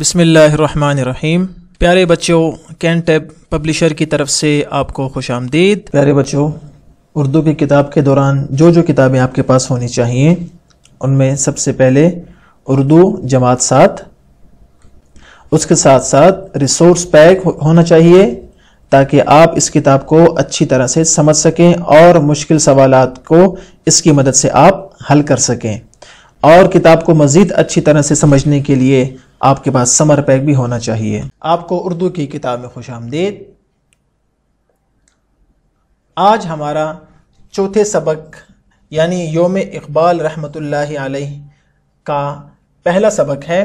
बिसमीम प्यारे बच्चों कैन टैब पब्लिशर की तरफ से आपको खुश आमदीद प्यारे बच्चों उर्दू की किताब के दौरान जो जो किताबें आपके पास होनी चाहिए उनमें सबसे पहले उर्दू जमात साथ उसके साथ साथ रिसोर्स पैक होना चाहिए ताकि आप इस किताब को अच्छी तरह से समझ सकें और मुश्किल सवाल को इसकी मदद से आप हल कर सकें और किताब को मज़ीद अच्छी तरह से समझने के लिए आपके पास समर पैक भी होना चाहिए आपको उर्दू की किताब में खुश आमदेद आज हमारा चौथे सबक यानी योम इकबाल रहमत आलही का पहला सबक है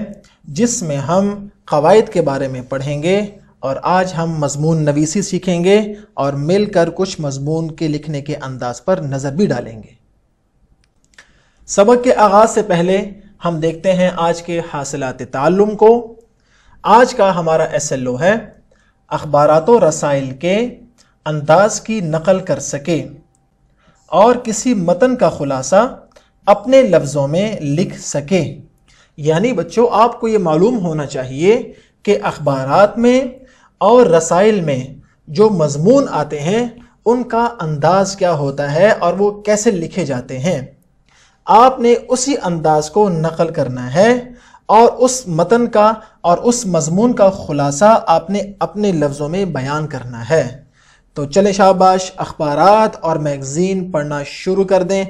जिसमें हम कवायद के बारे में पढ़ेंगे और आज हम मजमून नवीसी सीखेंगे और मिलकर कुछ मजमून के लिखने के अंदाज पर नज़र भी डालेंगे सबक के आगाज़ से पहले हम देखते हैं आज के हासिलात तालुम को आज का हमारा एस एल ओ है अखबारात रसाइल के अंदाज की नकल कर सके और किसी मतन का ख़ुलासा अपने लफ्ज़ों में लिख सके यानी बच्चों आपको ये मालूम होना चाहिए कि अखबार में और रसाइल में जो मजमून आते हैं उनका अंदाज़ क्या होता है और वो कैसे लिखे जाते हैं आपने उसी अंदाज को नकल करना है और उस मतन का और उस मजमून का ख़ुलासा आपने अपने लफ्ज़ों में बयान करना है तो चले शाबाश अखबार और मैगज़ीन पढ़ना शुरू कर दें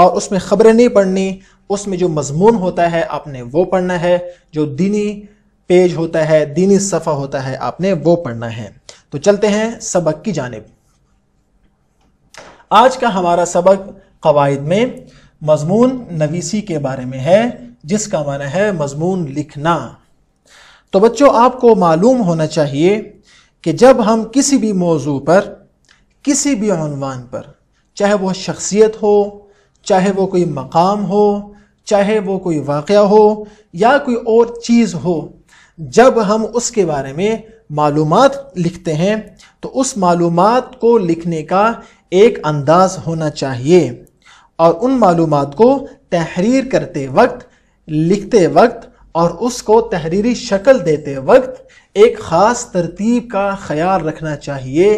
और उसमें ख़बरें नहीं पढ़नी उसमें जो मजमून होता है आपने वो पढ़ना है जो दीनी पेज होता है दीनी सफ़ा होता है आपने वो पढ़ना है तो चलते हैं सबक की जानब आज का हमारा सबक कवायद में मजमून नवीसी के बारे में है जिसका माना है मजमून लिखना तो बच्चों आपको मालूम होना चाहिए कि जब हम किसी भी मौजू पर किसी भी अनवान पर चाहे वह शख्सियत हो चाहे वो कोई मकाम हो चाहे वो कोई वाक़ हो या कोई और चीज़ हो जब हम उसके बारे में मालूम लिखते हैं तो उस मालूम को लिखने का एक अंदाज़ होना चाहिए और उन मालूम को तहरीर करते वक्त लिखते वक्त और उसको तहरीरी शक्ल देते वक्त एक ख़ास तरतीब का ख्याल रखना चाहिए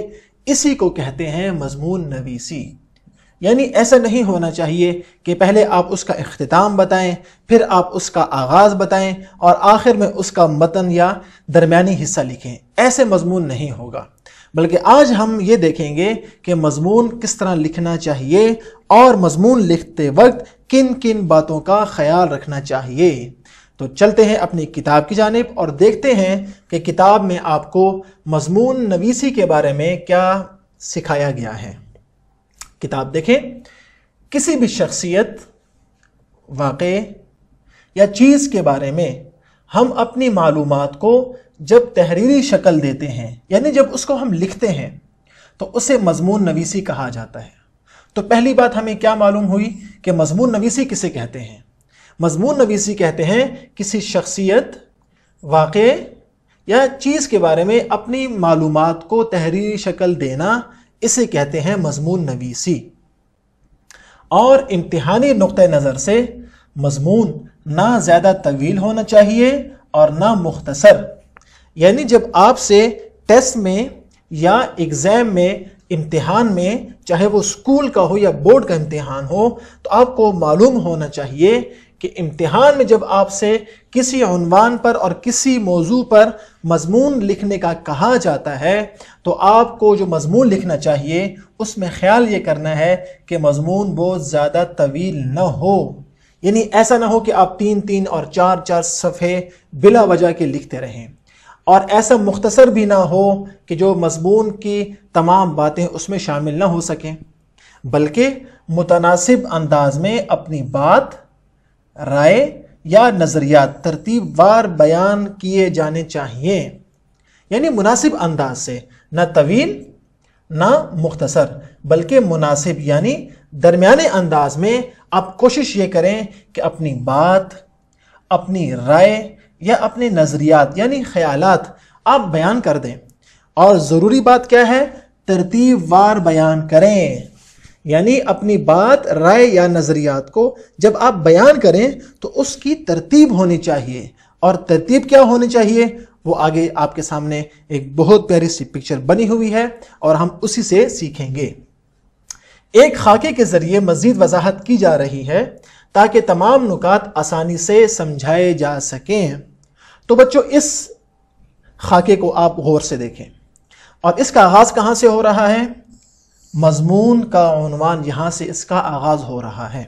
इसी को कहते हैं मजमून नवीसी यानी ऐसा नहीं होना चाहिए कि पहले आप उसका अख्ताम बताएं फिर आप उसका आगाज़ बताएं और आखिर में उसका मतन या दरमिया हिस्सा लिखें ऐसे मजमून नहीं होगा बल्कि आज हम ये देखेंगे कि मजमून किस तरह लिखना चाहिए और मजमून लिखते वक्त किन किन बातों का ख्याल रखना चाहिए तो चलते हैं अपनी किताब की जानब और देखते हैं कि किताब में आपको मजमून नवीसी के बारे में क्या सिखाया गया है किताब देखें किसी भी शख्सियत वाक़ या चीज़ के बारे में हम अपनी मालूम को जब तहरीरी शक्ल देते हैं यानी जब उसको हम लिखते हैं तो उसे मजमून नवीसी कहा जाता है तो पहली बात हमें क्या मालूम हुई कि मजमून नवीसी किसे कहते हैं मजमून नवीसी कहते हैं किसी शख्सियत वाक़ या चीज़ के बारे में अपनी मालूम को तहरीरी शक्ल देना इसे कहते हैं मजमून नवीसी और इम्तहानी नुक़ नज़र से मजमून ना ज़्यादा तवील होना चाहिए और ना मुख्तसर यानी जब आपसे टेस्ट में या एग्ज़ाम में इम्तिहान में चाहे वो स्कूल का हो या बोर्ड का इम्तिहान हो तो आपको मालूम होना चाहिए कि इम्तिहान में जब आपसे किसी अनवान पर और किसी मौजू पर मजमून लिखने का कहा जाता है तो आपको जो मजमून लिखना चाहिए उसमें ख्याल ये करना है कि मजमून वो ज़्यादा तवील न हो यानी ऐसा ना हो कि आप तीन तीन और चार चार सफ़े बिला वजह के लिखते रहें और ऐसा मुख्तसर भी ना हो कि जो मजमून की तमाम बातें उसमें शामिल ना हो सकें बल्कि मुतनासिब अंदाज में अपनी बात राय या नज़रियात तरतीब वार बयान किए जाने चाहिए यानी मुनासिब अंदाज से ना तवील ना मुख्तसर बल्कि मुनासिब यानी दरमियाने अंदाज में आप कोशिश ये करें कि अपनी बात अपनी राय या अपने नज़रियात यानी ख्याल आप बयान कर दें और ज़रूरी बात क्या है तरतीब वार बयान करें यानी अपनी बात राय या नज़रियात को जब आप बयान करें तो उसकी तरतीब होनी चाहिए और तरतीब क्या होनी चाहिए वो आगे आपके सामने एक बहुत प्यारी सी पिक्चर बनी हुई है और हम उसी से सीखेंगे एक खाके के ज़रिए मज़ीद वजाहत की जा रही है ताकि तमाम नुकात आसानी से समझाए जा सकें तो बच्चों इस खाके को आप गौर से देखें और इसका आगाज़ कहां से हो रहा है मजमून का उनवान यहां से इसका आगाज़ हो रहा है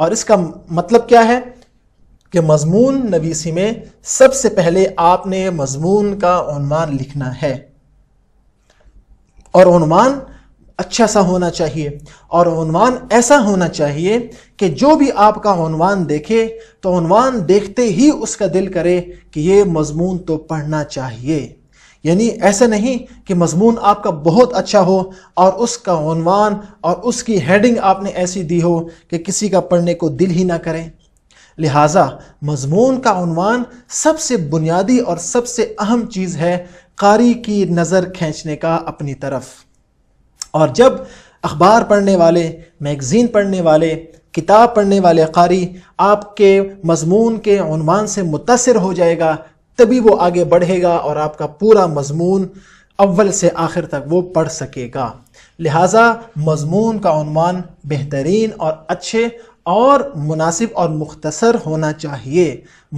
और इसका मतलब क्या है कि मजमून नवीसी में सबसे पहले आपने मजमून का उनवान लिखना है और उनवान अच्छा सा होना चाहिए और उनवान ऐसा होना चाहिए कि जो भी आपका उनवान देखे तो उनवान देखते ही उसका दिल करे कि ये मजमून तो पढ़ना चाहिए यानी ऐसा नहीं कि मजमून आपका बहुत अच्छा हो और उसका उनवान और उसकी हेडिंग आपने ऐसी दी हो कि किसी का पढ़ने को दिल ही ना करें लिहाजा मजमून का उनवान सबसे बुनियादी और सबसे अहम चीज़ है कारी की नज़र खींचने का अपनी तरफ़ और जब अखबार पढ़ने वाले मैगज़ीन पढ़ने वाले किताब पढ़ने वाले कारी आपके मजमून के अनवान से मुतासर हो जाएगा तभी वो आगे बढ़ेगा और आपका पूरा मजमून अव्वल से आखिर तक वो पढ़ सकेगा लिहाजा मजमून का अनवान बेहतरीन और अच्छे और मुनासिब और मुख्तसर होना चाहिए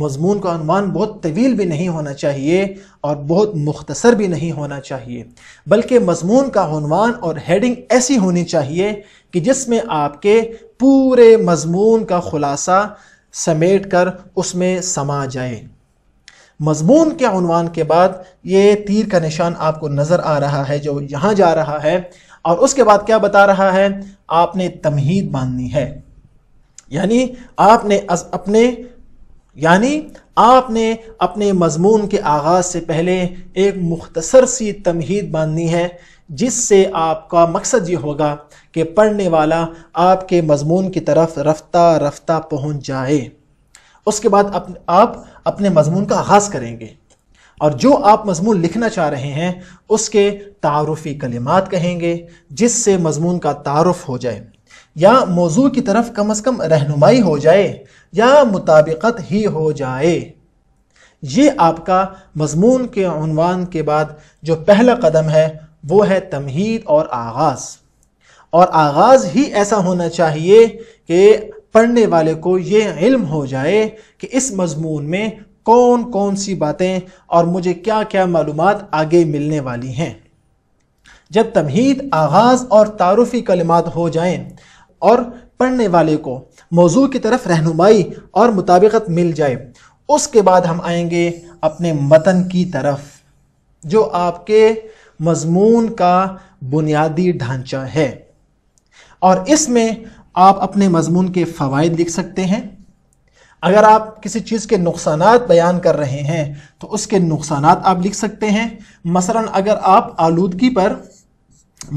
मजमून का अनवान बहुत तवील भी नहीं होना चाहिए और बहुत मुख्तसर भी नहीं होना चाहिए बल्कि मजमून का और हेडिंग ऐसी होनी चाहिए कि जिसमें आपके पूरे मजमून का ख़ुलासा समेट कर उसमें समा जाए मजमून के अनवान के बाद ये तीर का निशान आपको नज़र आ रहा है जो यहाँ जा रहा है और उसके बाद क्या बता रहा है आपने तमहीद बांधनी है यानी आपने अपने यानी आपने अपने मजमून के आगाज़ से पहले एक मुख्तसर सी तमहीद बांधनी है जिससे आपका मकसद ये होगा कि पढ़ने वाला आपके मजमून की तरफ रफ्ता रफ्ता पहुंच जाए उसके बाद अप, आप अपने मजमून का आगाज़ करेंगे और जो आप मजमून लिखना चाह रहे हैं उसके तारफ़ी कलिमात कहेंगे जिससे मजमून का तारफ़ हो जाए या मौजू की तरफ कम अज़ कम रहनुमाई हो जाए या मुताबिकत ही हो जाए ये आपका मजमून के अनवान के बाद जो पहला कदम है वो है तमहीद और आगाज़ और आगाज़ ही ऐसा होना चाहिए कि पढ़ने वाले को ये इल्म हो जाए कि इस मजमून में कौन कौन सी बातें और मुझे क्या क्या मालूम आगे मिलने वाली हैं जब तमहीद आगाज़ और तारफ़ी कलमात हो जाएं और पढ़ने वाले को मौजू की तरफ रहनुमाई और मुताबिकत मिल जाए उसके बाद हम आएंगे अपने मतन की तरफ जो आपके मजमून का बुनियादी ढांचा है और इसमें आप अपने मजमून के फ़वाद लिख सकते हैं अगर आप किसी चीज़ के नुकसान बयान कर रहे हैं तो उसके नुकसान आप लिख सकते हैं मसला अगर आप आलूदगी पर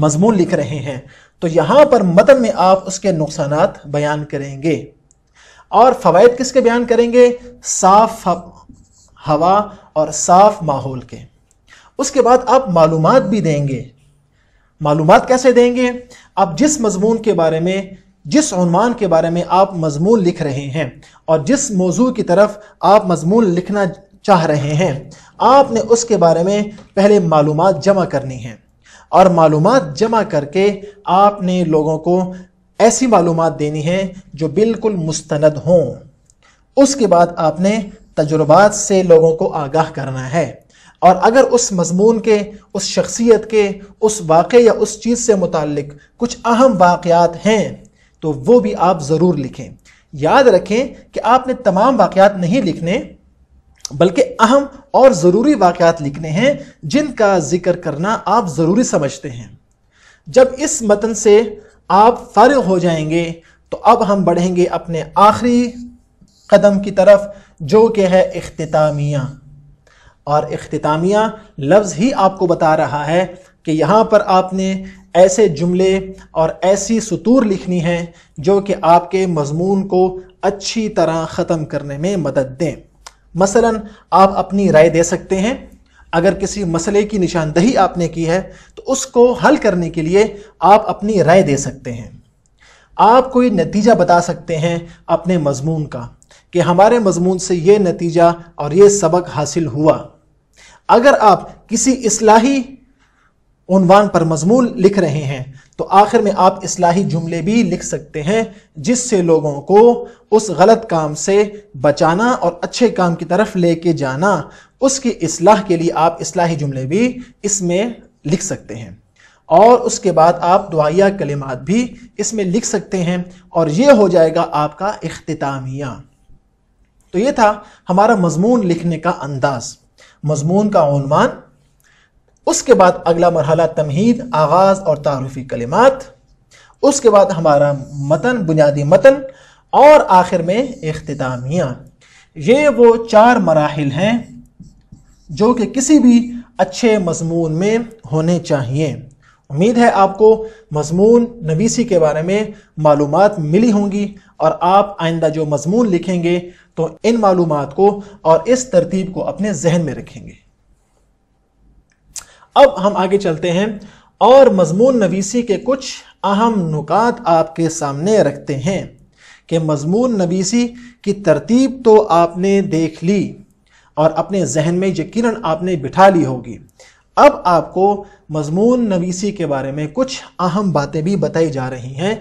मजमून लिख रहे हैं तो यहाँ पर मतन में आप उसके नुकसान बयान करेंगे और फ़वाद किसके बयान करेंगे साफ हवा और साफ माहौल के उसके बाद आप मालूम भी देंगे मालूम कैसे देंगे आप जिस मजमून के बारे में जिस उनवान के बारे में आप मजमून लिख रहे हैं और जिस मौजू की तरफ आप मजमून लिखना चाह रहे हैं आपने उसके बारे में पहले मालूम जमा करनी है और मालूम जमा करके आपने लोगों को ऐसी मालूम देनी है जो बिल्कुल मुस्तंद हों उसके बाद आपने तजुर्बात से लोगों को आगाह करना है और अगर उस मजमून के उस शख्सियत के उस वाक़े या उस चीज़ से मुतक कुछ अहम वाक़ात हैं तो वो भी आप ज़रूर लिखें याद रखें कि आपने तमाम वाक़ात नहीं लिखने बल्कि अहम और ज़रूरी वाक़ात लिखने हैं जिनका ज़िक्र करना आप ज़रूरी समझते हैं जब इस मतन से आप फारग हो जाएंगे तो अब हम बढ़ेंगे अपने आखिरी कदम की तरफ जो कि है अख्तामिया और अख्तामिया लफ्ज़ ही आपको बता रहा है कि यहाँ पर आपने ऐसे जुमले और ऐसी सतूर लिखनी है जो कि आपके मजमून को अच्छी तरह ख़त्म करने में मदद दें मसलन आप अपनी राय दे सकते हैं अगर किसी मसले की निशानदही आपने की है तो उसको हल करने के लिए आप अपनी राय दे सकते हैं आप कोई नतीजा बता सकते हैं अपने मजमून का कि हमारे मजमून से ये नतीजा और ये सबक हासिल हुआ अगर आप किसी असलाही उनवान पर मजमूल लिख रहे हैं तो आखिर में आप इसलाही जुमले भी लिख सकते हैं जिससे लोगों को उस गलत काम से बचाना और अच्छे काम की तरफ लेके जाना उसकी इसलाह के लिए आप इसलाही जुमले भी इसमें लिख सकते हैं और उसके बाद आप दुआया कलिमात भी इसमें लिख सकते हैं और ये हो जाएगा आपका अख्तामिया तो ये था हमारा मजमून लिखने का अंदाज़ मजमून का उनवान उसके बाद अगला मरहला तमहीद आगाज़ और तारफ़ी कलिमात उसके बाद हमारा मतन बुनियादी मतन और आखिर में अख्तामिया ये वो चार मराहल हैं जो कि किसी भी अच्छे मजमून में होने चाहिए उम्मीद है आपको मजमून नवीसी के बारे में मालूम मिली होंगी और आप आइंदा जो मजमून लिखेंगे तो इन मालूम को और इस तरतीब को अपने जहन में रखेंगे अब हम आगे चलते हैं और मजमून नवीसी के कुछ अहम नुकात आपके सामने रखते हैं कि मजमून नवीसी की तरतीब तो आपने देख ली और अपने जहन में यकीन आपने बिठा ली होगी अब आपको मजमून नवीसी के बारे में कुछ अहम बातें भी बताई जा रही हैं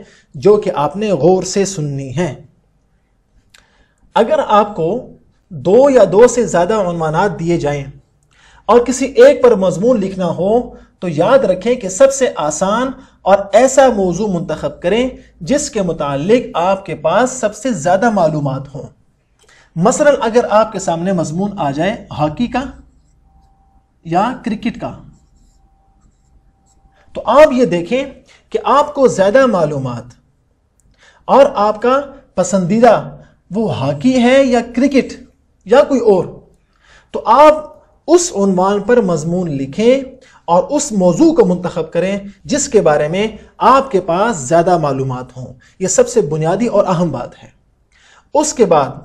जो कि आपने गौर से सुननी हैं अगर आपको दो या दो से ज़्यादा अनुमान दिए जाएं और किसी एक पर मजमून लिखना हो तो याद रखें कि सबसे आसान और ऐसा मौजू मंतखब करें जिसके मुतालिक आपके पास सबसे ज़्यादा मालूम हों मसलन अगर आपके सामने मजमून आ जाए हॉकी का या क्रिकेट का तो आप ये देखें कि आपको ज़्यादा मालूम और आपका पसंदीदा वो हॉकी है या क्रिकेट या कोई और तो आप उस उनवान पर मजमून लिखें और उस मौजू को मंतखब करें जिसके बारे में आपके पास ज़्यादा मालूम हों यह सबसे बुनियादी और अहम बात है उसके बाद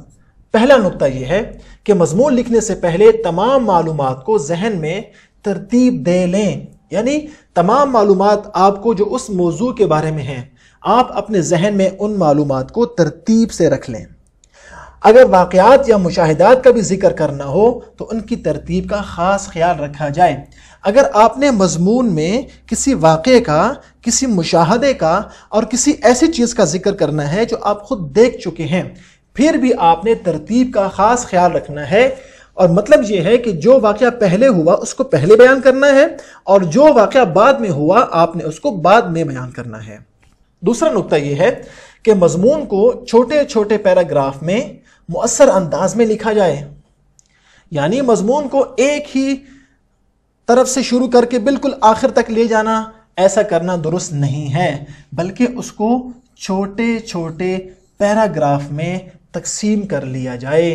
पहला नुकता यह है कि मजमून लिखने से पहले तमाम मालूम को जहन में तरतीब दे लें यानी तमाम मालूम आपको जो उस मौजू के बारे में हैं आप अपने जहन में उन मालूम को तरतीब से रख लें अगर वाक़ात या मुशाहदात का भी जिक्र करना हो तो उनकी तरतीब का ख़ास ख्याल रखा जाए अगर आपने मजमून में किसी वाक़े का किसी मुशाहदे का और किसी ऐसी चीज़ का जिक्र करना है जो आप ख़ुद देख चुके हैं फिर भी आपने तरतीब का ख़ास ख्याल रखना है और मतलब ये है कि जो वाक़ पहले हुआ उसको पहले बयान करना है और जो वाक़ बाद में हुआ आपने उसको बाद में बयान करना है दूसरा नुकता यह है कि मजमून को छोटे छोटे पैराग्राफ में मؤसर अंदाज में लिखा जाए यानी मजमून को एक ही तरफ से शुरू करके बिल्कुल आखिर तक ले जाना ऐसा करना दुरुस्त नहीं है बल्कि उसको छोटे छोटे पैराग्राफ में तकसीम कर लिया जाए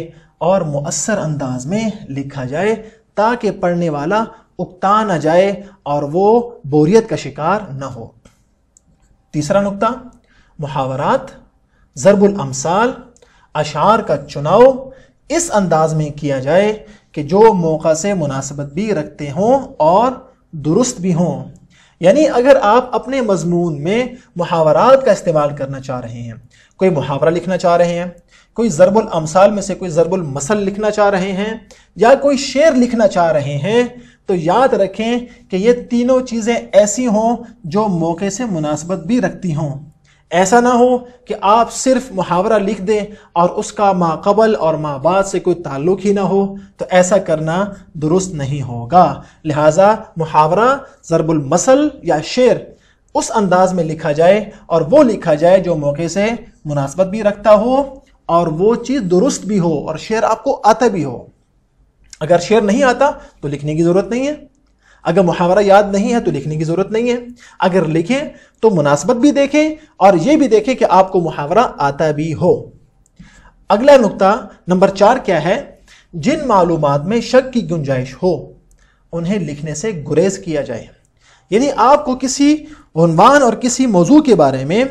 और मؤसर अंदाज में लिखा जाए ताकि पढ़ने वाला उकता ना जाए और वो बोरियत का शिकार न हो तीसरा नुकता मुहावरात ज़रबुल अमसाल अशार का चुनाव इस अंदाज में किया जाए कि जो मौका से मुनासबत भी रखते हों और दुरुस्त भी हों यानी अगर आप अपने मजमून में मुहावरात का इस्तेमाल करना चाह रहे हैं कोई मुहावरा लिखना चाह रहे हैं कोई ज़रबुल अमसाल में से कोई ज़रबुल मसल लिखना चाह रहे हैं या कोई शेर लिखना चाह रहे हैं तो याद रखें कि ये तीनों चीज़ें ऐसी हों जो मौके से मुनासबत भी रखती हों ऐसा ना हो कि आप सिर्फ मुहावरा लिख दें और उसका माकबल और माँ बाद से कोई ताल्लुक ही ना हो तो ऐसा करना दुरुस्त नहीं होगा लिहाजा मुहावरा ज़रबुलमसल या शेर उस अंदाज में लिखा जाए और वो लिखा जाए जो मौके से मुनासबत भी रखता हो और वो चीज़ दुरुस्त भी हो और शेर आपको आता भी हो अगर शेर नहीं आता तो लिखने की ज़रूरत नहीं है अगर मुहावरा याद नहीं है तो लिखने की ज़रूरत नहीं है अगर लिखें तो मुनासबत भी देखें और ये भी देखें कि आपको मुहावरा आता भी हो अगला नुकता नंबर चार क्या है जिन मालूम में शक की गुंजाइश हो उन्हें लिखने से गुरेज किया जाए यदि आपको किसी वनवान और किसी मौजू के बारे में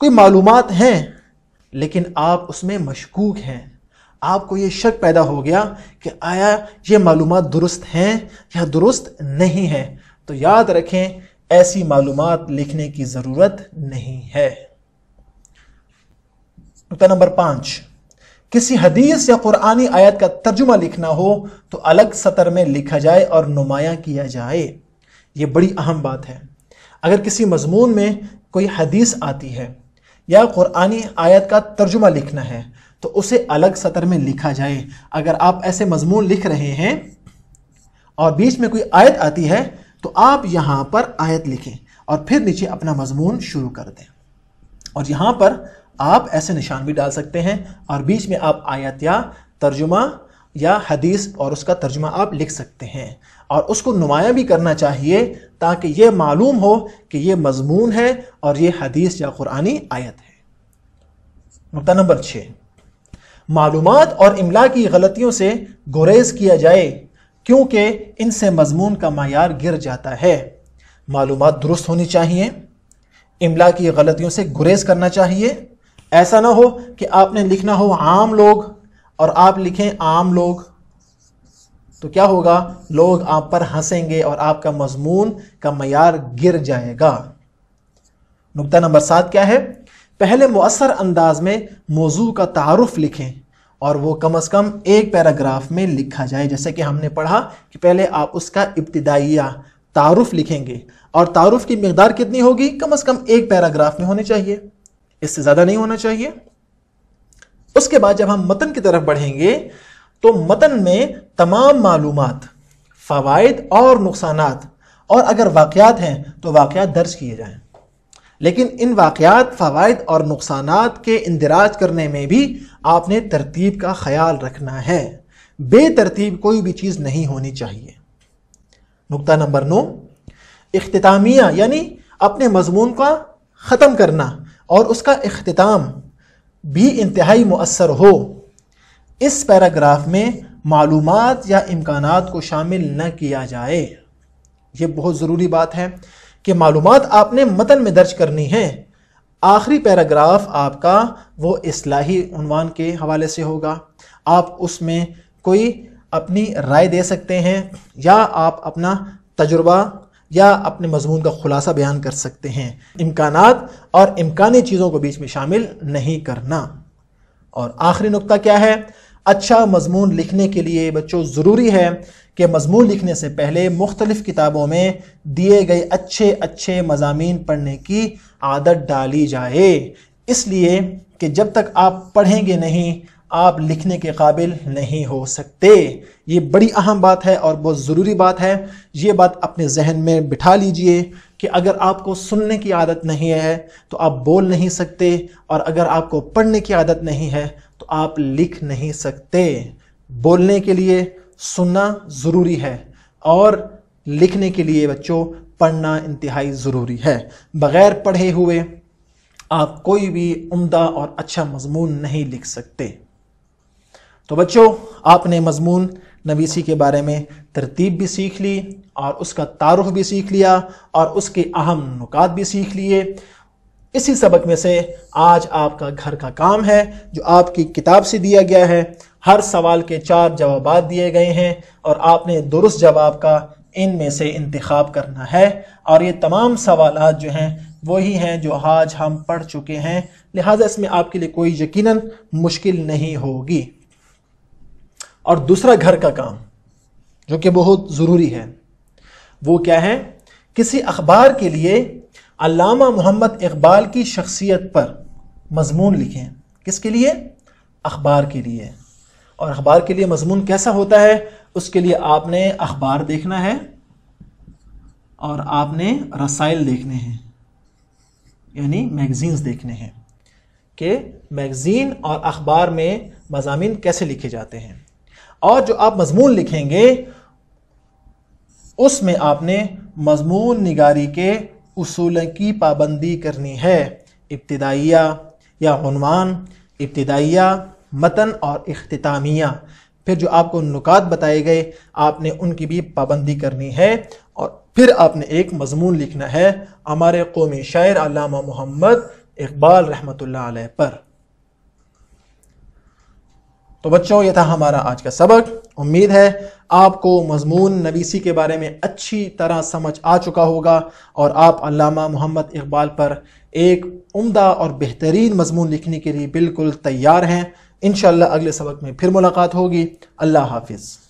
कोई मालूम हैं लेकिन आप उसमें मशकूक हैं आपको ये शक पैदा हो गया कि आया ये मालूम दुरुस्त हैं या दुरुस्त नहीं हैं तो याद रखें ऐसी मालूम लिखने की ज़रूरत नहीं है नुकता नंबर पाँच किसी हदीस या कुरानी आयत का तर्जुमा लिखना हो तो अलग सतर में लिखा जाए और नुमाया किया जाए ये बड़ी अहम बात है अगर किसी मजमून में कोई हदीस आती है या कुरानी आयत का तर्जुमा लिखना है तो उसे अलग सतर में लिखा जाए अगर आप ऐसे मजमून लिख रहे हैं और बीच में कोई आयत आती है तो आप यहाँ पर आयत लिखें और फिर नीचे अपना मजमून शुरू कर दें और यहाँ पर आप ऐसे निशान भी डाल सकते हैं और बीच में आप आयत या तर्जुमा या हदीस और उसका तर्जुमा आप लिख सकते हैं और उसको नुमाया भी करना चाहिए ताकि ये मालूम हो कि ये मजमून है और ये हदीस या क़ुरानी आयत है नुकता नंबर छः मालूम और इमला की गलतियों से गुरेज किया जाए क्योंकि इनसे मजमून का मैार गिर जाता है मालूम दुरुस्त होनी चाहिए इमला की गलतियों से गुरेज करना चाहिए ऐसा ना हो कि आपने लिखना हो आम लोग और आप लिखें आम लोग तो क्या होगा लोग आप पर हंसेंगे और आपका मजमून का मैार गिर जाएगा नुकता नंबर सात क्या है पहले मौसर अंदाज में मौजू का तारफ़ लिखें और वो कम अज़ कम एक पैराग्राफ में लिखा जाए जैसे कि हमने पढ़ा कि पहले आप उसका इब्तदाइया तारफ़ लिखेंगे और तारफ़ की मकदार कितनी होगी कम अज़ कम एक पैराग्राफ में होनी चाहिए इससे ज़्यादा नहीं होना चाहिए उसके बाद जब हम मतन की तरफ बढ़ेंगे तो मतन में तमाम मालूम फ़वाद और नुकसान और अगर वाक़ हैं तो वाक़ दर्ज किए जाएँ लेकिन इन वाक़ात फ़वाद और नुकसान के इंदराज करने में भी आपने तरतीब का ख्याल रखना है बेतरतीब कोई भी चीज़ नहीं होनी चाहिए नुकता नंबर नौ अख्तामिया यानी अपने मजमून का ख़त्म करना और उसका अख्ताम भी इंतहाई मौसर हो इस पैराग्राफ में मालूम या इम्कान को शामिल न किया जाए ये बहुत ज़रूरी बात है कि मालूम आपने मतन में दर्ज करनी है आखिरी पैराग्राफ आपका वो असलाही उनवान के हवाले से होगा आप उसमें कोई अपनी राय दे सकते हैं या आप अपना तजुर्बा या अपने मजमून का खुलासा बयान कर सकते हैं इम्कान और इम्कानी चीज़ों को बीच में शामिल नहीं करना और आखिरी नुकता क्या है अच्छा मजमून लिखने के लिए बच्चों ज़रूरी है कि मजमून लिखने से पहले मुख्तलिफ़ किताबों में दिए गए अच्छे अच्छे मजामी पढ़ने की आदत डाली जाए इसलिए कि जब तक आप पढ़ेंगे नहीं आप लिखने के काबिल नहीं हो सकते ये बड़ी अहम बात है और बहुत ज़रूरी बात है ये बात अपने जहन में बिठा लीजिए कि अगर आपको सुनने की आदत नहीं है तो आप बोल नहीं सकते और अगर आपको पढ़ने की आदत नहीं है तो आप लिख नहीं सकते बोलने के लिए सुनना ज़रूरी है और लिखने के लिए बच्चों पढ़ना इंतहाई ज़रूरी है बग़ैर पढ़े हुए आप कोई भी उम्दा और अच्छा मजमून नहीं लिख सकते तो बच्चों आपने मजमून नवीसी के बारे में तरतीब भी सीख ली और उसका तारुफ भी सीख लिया और उसके अहम नुकात भी सीख लिए इसी सबक में से आज आपका घर का काम है जो आपकी किताब से दिया गया है हर सवाल के चार जवाब दिए गए हैं और आपने दुरुस्त जवाब का इनमें से इंतखब करना है और ये तमाम सवाल जो हैं वही हैं जो आज हम पढ़ चुके हैं लिहाजा इसमें आपके लिए कोई यकीनन मुश्किल नहीं होगी और दूसरा घर का काम जो कि बहुत ज़रूरी है वो क्या है किसी अखबार के लिए अलामा मोहम्मद इकबाल की शख्सियत पर मजमून लिखें किसके लिए अखबार के लिए और अखबार के लिए मजमून कैसा होता है उसके लिए आपने अखबार देखना है और आपने रसाइल देखने हैं यानी मैगज़ीन्स देखने हैं कि मैगज़ीन और अखबार में मजामी कैसे लिखे जाते हैं और जो आप मजमून लिखेंगे उसमें आपने मजमून निगारी के असूलों की पाबंदी करनी है इब्तदाइया या इब्तदाइया मतन और अख्तामिया फिर जो आपको नुकात बताए गए आपने उनकी भी पाबंदी करनी है और फिर आपने एक मजमून लिखना है हमारे कौमी शायर अलामा मोहम्मद इकबाल रहमत अलैह पर तो बच्चों ये था हमारा आज का सबक उम्मीद है आपको मजमून नवीसी के बारे में अच्छी तरह समझ आ चुका होगा और आप अल्लामा मोहम्मद इकबाल पर एक उम्दा और बेहतरीन मजमून लिखने के लिए बिल्कुल तैयार हैं इन अगले सबक में फिर मुलाकात होगी अल्लाह हाफिज़